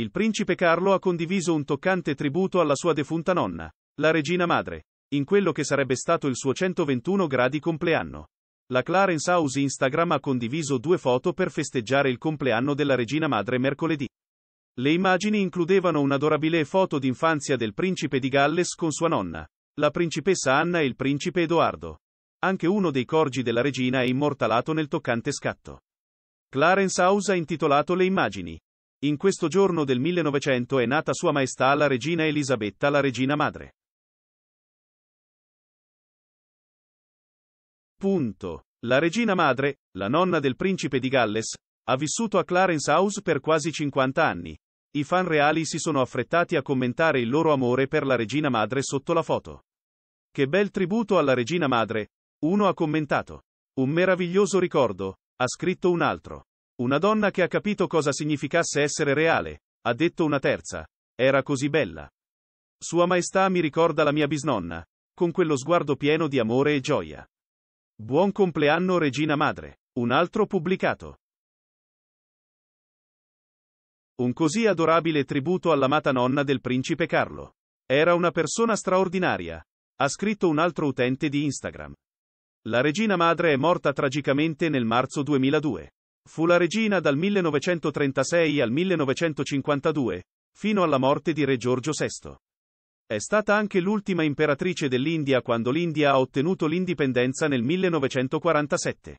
Il principe Carlo ha condiviso un toccante tributo alla sua defunta nonna, la regina madre, in quello che sarebbe stato il suo 121 gradi compleanno. La Clarence House Instagram ha condiviso due foto per festeggiare il compleanno della regina madre mercoledì. Le immagini includevano un'adorabile foto d'infanzia del principe di Galles con sua nonna, la principessa Anna e il principe Edoardo. Anche uno dei corgi della regina è immortalato nel toccante scatto. Clarence House ha intitolato le immagini in questo giorno del 1900 è nata Sua Maestà la Regina Elisabetta, la Regina Madre. Punto. La regina madre, la nonna del principe di Galles, ha vissuto a Clarence House per quasi 50 anni. I fan reali si sono affrettati a commentare il loro amore per la regina madre sotto la foto. Che bel tributo alla regina madre, uno ha commentato. Un meraviglioso ricordo, ha scritto un altro. Una donna che ha capito cosa significasse essere reale, ha detto una terza. Era così bella. Sua Maestà mi ricorda la mia bisnonna, con quello sguardo pieno di amore e gioia. Buon compleanno Regina Madre. Un altro pubblicato. Un così adorabile tributo all'amata nonna del principe Carlo. Era una persona straordinaria, ha scritto un altro utente di Instagram. La regina madre è morta tragicamente nel marzo 2002. Fu la regina dal 1936 al 1952, fino alla morte di Re Giorgio VI. È stata anche l'ultima imperatrice dell'India quando l'India ha ottenuto l'indipendenza nel 1947.